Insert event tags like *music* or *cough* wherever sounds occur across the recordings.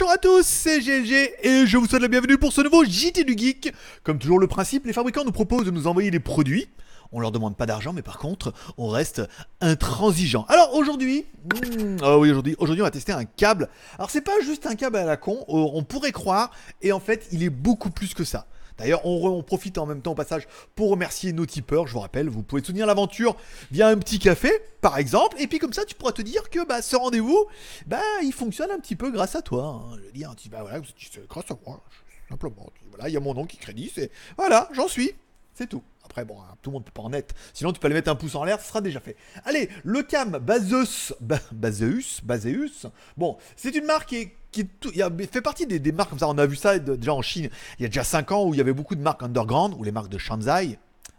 Bonjour à tous, c'est GLG et je vous souhaite la bienvenue pour ce nouveau JT du Geek. Comme toujours, le principe, les fabricants nous proposent de nous envoyer des produits. On leur demande pas d'argent, mais par contre, on reste intransigeant. Alors aujourd'hui, hmm, ah oui, aujourd'hui, aujourd'hui, on va tester un câble. Alors c'est pas juste un câble à la con, euh, on pourrait croire, et en fait, il est beaucoup plus que ça. D'ailleurs, on, profite en même temps au passage pour remercier nos tipeurs. Je vous rappelle, vous pouvez soutenir l'aventure via un petit café, par exemple. Et puis comme ça, tu pourras te dire que bah, ce rendez-vous, bah, il fonctionne un petit peu grâce à toi. Hein. Je dis, un petit, bah voilà, grâce à moi, simplement. Voilà, il y a mon nom qui crédit, c'est voilà, j'en suis, c'est tout. Après, bon, hein, tout le monde peut pas en être. Sinon, tu peux aller mettre un pouce en l'air, ce sera déjà fait. Allez, le cam Baseus, Baseus, Baseus. Bon, c'est une marque qui qui y a, fait partie des, des, marques comme ça. On a vu ça déjà en Chine il y a déjà 5 ans où il y avait beaucoup de marques underground, ou les marques de Shanzai,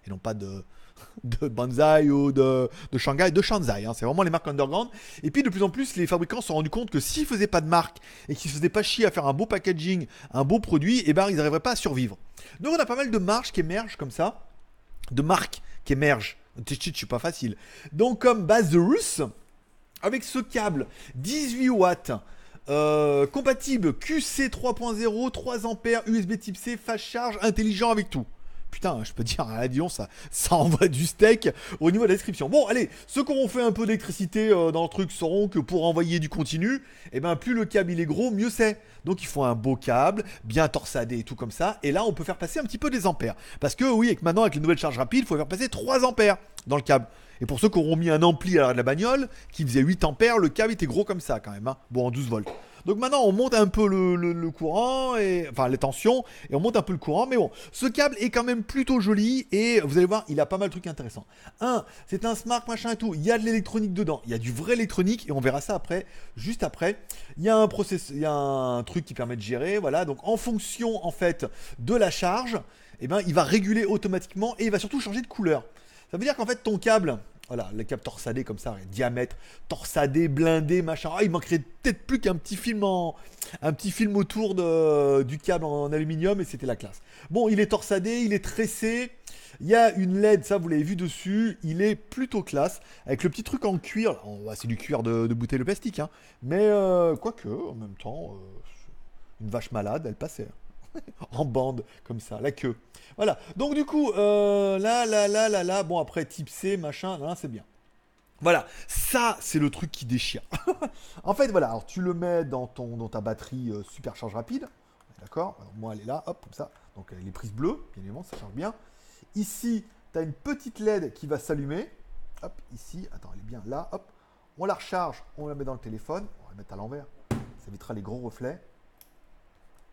et non pas de, *laughs* de Banzai ou de, de Shanghai, de Shanzai. Hein. c'est vraiment les marques underground. Et puis de plus en plus, les fabricants se sont rendus compte que s'ils faisaient pas de marque et qu'ils se faisaient pas chier à faire un beau packaging, un beau produit, et eh ben ils n'arriveraient pas à survivre. Donc on a pas mal de marques qui émergent comme ça de marque qui émergent. Je suis pas facile. Donc comme base de russe, avec ce câble 18 watts, euh, compatible QC 3.0, 3 ampères, USB type C, fast charge, intelligent avec tout putain, je peux dire, à Lyon, ça, ça envoie du steak au niveau de la description. Bon, allez, ceux qui auront fait un peu d'électricité euh, dans le truc sauront que pour envoyer du continu, Et eh bien, plus le câble il est gros, mieux c'est. Donc, il faut un beau câble, bien torsadé et tout comme ça. Et là, on peut faire passer un petit peu des ampères. Parce que, oui, et maintenant, avec les nouvelles charges rapides, il faut faire passer 3 ampères dans le câble. Et pour ceux qui auront mis un ampli à l'arrière de la bagnole, qui faisait 8 ampères, le câble était gros comme ça quand même, hein. bon en 12 volts. Donc maintenant, on monte un peu le, courant, et, enfin les tensions, et on monte un peu le courant. Mais bon, ce câble est quand même plutôt joli, et vous allez voir, il a pas mal de trucs intéressants. Un, c'est un smart machin et tout. Il y a de l'électronique dedans, il y a du vrai électronique, et on verra ça après, juste après. Il y a un il y a un truc qui permet de gérer, voilà. Donc en fonction en fait de la charge, eh ben, il va réguler automatiquement et il va surtout changer de couleur. Ça veut dire qu'en fait, ton câble, voilà, le câble torsadé comme ça, diamètre, torsadé, blindé, machin. Ah, il manquerait peut-être plus qu'un petit film un petit film autour du câble en aluminium et c'était la classe. Bon, il est torsadé, il est tressé. Il y a une LED, ça vous l'avez vu dessus, il est plutôt classe, avec le petit truc en cuir, bah, c'est du cuir de, bouteille de plastique, hein. mais euh, quoique, en même temps, euh, une vache malade, elle passait. Hein. *laughs* en bande, comme ça, la queue. Voilà. Donc, du coup, euh, là, là, là, là, là. Bon, après, type C machin, là, c'est bien. Voilà, ça c'est le truc qui déchire. *laughs* en fait, voilà, alors tu le mets dans, ton, dans ta batterie super euh, supercharge rapide, d'accord Moi elle est là, hop, comme ça. Donc elle est prise bleue, bien évidemment, ça charge bien. Ici, tu as une petite LED qui va s'allumer. Hop, ici, attends, elle est bien là, hop. On la recharge, on la met dans le téléphone, on va la mettre à l'envers, ça évitera les gros reflets.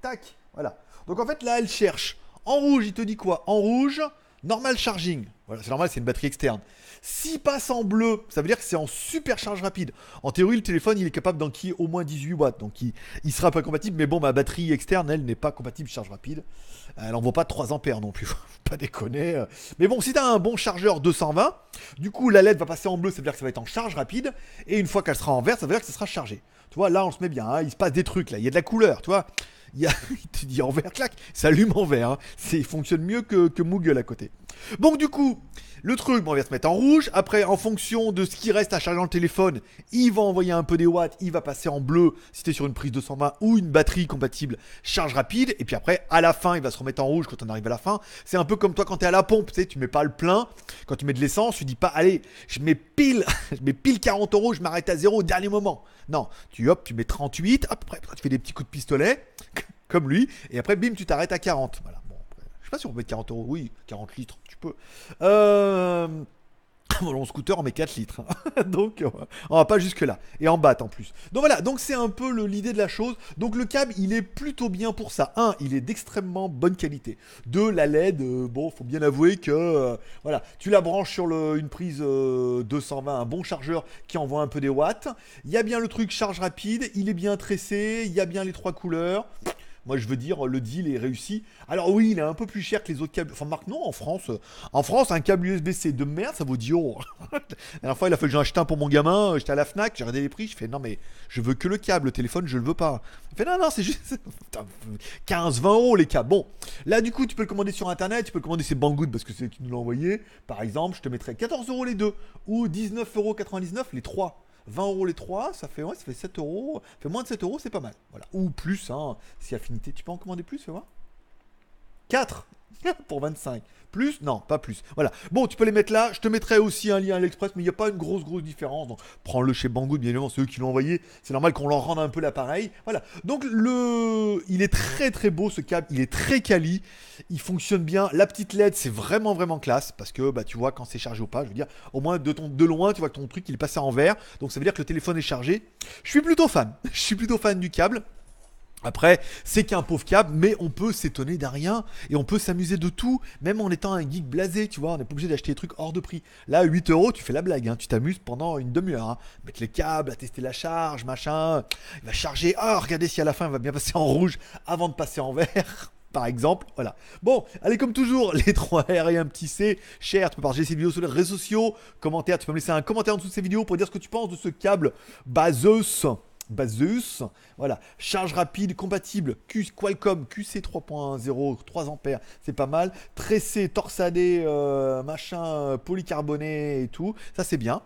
Tac voilà. Donc en fait, là, elle cherche. En rouge, il te dit quoi En rouge, normal charging. Voilà, c'est normal, c'est une batterie externe. S'il passe en bleu, ça veut dire que c'est en super charge rapide. En théorie, le téléphone, il est capable d'enquiller au moins 18 watts. Donc il, il, sera pas compatible. Mais bon, ma batterie externe, elle, n'est pas compatible charge rapide. Elle en vaut pas 3 ampères non plus. *laughs* pas déconner. Mais bon, si tu un bon chargeur 220, du coup, la LED va passer en bleu, ça veut dire que ça va être en charge rapide. Et une fois qu'elle sera en vert, ça veut dire que ça sera chargé. Tu vois, là, on se met bien. Hein. il se passe des trucs, là. Il y a de la couleur, tu vois y a, *laughs* il te dit vert, clac, ça allume en Hein. C'est, fonctionne mieux que, que Moogle à côté. Bon, du coup, le truc, bon, il va se mettre en rouge. Après, en fonction de ce qui reste à charger dans le téléphone, il va envoyer un peu des watts, il va passer en bleu si t'es sur une prise 220 ou une batterie compatible charge rapide. Et puis après, à la fin, il va se remettre en rouge quand on arrive à la fin. C'est un peu comme toi quand tu es à la pompe, tu sais, tu mets pas le plein. Quand tu mets de l'essence, tu dis pas, allez, je mets pile, *laughs* je mets pile 40 euros, je m'arrête à zéro au dernier moment. Non, tu hop, tu mets 38, hop, après, tu fais des petits coups de pistolet comme lui, et après, bim, tu t'arrêtes à 40. Voilà. Bon, je sais pas si on peut mettre 40 euros, oui, 40 litres, tu peux. Euh. *coughs* scooter on met 4 litres. Hein. *laughs* donc, euh, on va pas jusque-là. Et en bas, en plus. Donc voilà, donc c'est un peu l'idée de la chose. Donc le câble, il est plutôt bien pour ça. Un, il est d'extrêmement bonne qualité. Deux, la LED, bon, euh, bon, faut bien avouer que euh, voilà, tu la branches sur une prise 220, un bon chargeur qui envoie un peu des watts. Il y a bien le truc charge rapide, il est bien tressé, il y a bien les trois couleurs. Moi, je veux dire, le deal est réussi. Alors oui, il est un peu plus cher que les autres câbles. Enfin, Marc, non, en France, euh, en France, un câble USB-C de merde, ça vaut 10 euros. *laughs* la dernière fois, il a fallu que j'en un pour mon gamin. Euh, j'étais à la Fnac, j'ai regardé les prix. Je fais non, mais je veux que le câble. Le téléphone, je le veux pas. Il fait non, non, c'est juste 15-20 *laughs* euros les câbles. Bon, là, du coup, tu peux le commander sur internet. Tu peux le commander chez Banggood parce que c'est qui nous l'a envoyé. Par exemple, je te mettrais 14 euros les deux ou 19,99 euros les trois. 20 euros les 3, ça fait, fait 7 euros. fait moins de 7 euros, c'est pas mal. Voilà. Ou plus, hein. Si affinité, tu peux en commander plus, tu vois 4 *laughs* pour 25. Plus Non, pas plus. Voilà. Bon, tu peux les mettre là. Je te mettrai aussi un lien à l'Express, mais il n'y a pas une grosse, grosse différence. Donc, prends-le chez Banggood, bien évidemment. C'est eux qui l'ont envoyé. C'est normal qu'on leur rende un peu l'appareil. Voilà. Donc, le... il est très, très beau ce câble. Il est très quali. Il fonctionne bien. La petite LED, c'est vraiment, vraiment classe. Parce que, bah, tu vois, quand c'est chargé ou pas, je veux dire, au moins de, ton... de loin, tu vois que ton truc, il est passé en vert. Donc, ça veut dire que le téléphone est chargé. Je suis plutôt fan. *laughs* Je suis plutôt fan du câble. Après, c'est qu'un pauvre câble, mais on peut s'étonner d'un rien et on peut s'amuser de tout, même en étant un geek blasé, tu vois. On n'est pas obligé d'acheter des trucs hors de prix. Là, 8 euros, tu fais la blague, hein. tu t'amuses pendant une demi-heure. Hein. Mettre les câbles, tester la charge, machin. Il va charger. Ah, regardez si à la fin, il va bien passer en rouge avant de passer en vert. *laughs* par exemple. Voilà. Bon, allez, comme toujours, les 3R et un petit C. Cher, tu peux partager ces vidéos sur les réseaux sociaux. Commentaire, tu peux me laisser un commentaire en dessous de ces vidéos pour dire ce que tu penses de ce câble Baseus. Bazus, Voilà, charge rapide, compatible, Q, Qualcomm QC 3.0, 3 ampères, c'est pas mal. Tressé, torsadé, euh, machin, euh, polycarboné et tout, ça c'est bien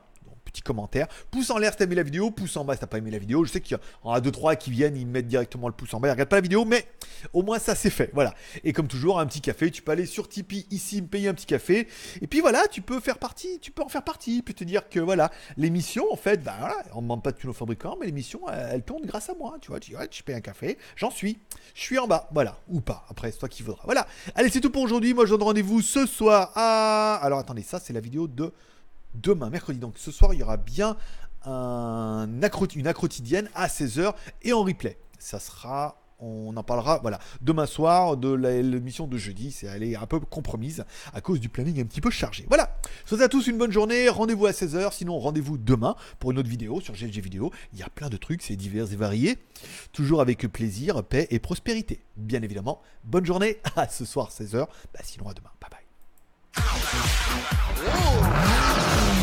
petit commentaire. Pouce en l'air si t'as aimé la vidéo, pouce en bas si t'as pas aimé la vidéo. Je sais qu'il y en a 2-3 qui viennent, ils mettent directement le pouce en bas, ils regardent pas la vidéo, mais au moins ça c'est fait. Voilà. Et comme toujours, un petit café, tu peux aller sur Tipeee ici, me payer un petit café. Et puis voilà, tu peux faire partie, tu peux en faire partie. Puis te dire que voilà, l'émission, en fait, bah, on ne demande pas de nos fabricants, mais l'émission, elle, tourne grâce à moi. Tu vois, tu dis, ouais, je paye un café, j'en suis. Je suis en bas, voilà. Ou pas. Après, c'est toi qui voudras. Voilà. Allez, c'est tout pour aujourd'hui. Moi, je donne rendez-vous ce soir à. Alors attendez, ça c'est la vidéo de demain, mercredi. Donc ce soir, il y aura bien un accro une à 16h et en replay. Ça sera on en parlera voilà demain soir de l'émission de jeudi c'est elle un peu compromise à cause du planning un petit peu chargé voilà Soyez à tous une bonne journée rendez-vous à 16h sinon rendez-vous demain pour une autre vidéo sur GFG vidéo il y a plein de trucs c'est divers et variés toujours avec plaisir paix et prospérité bien évidemment bonne journée à ce soir 16h bah, sinon à demain bye bye Whoa.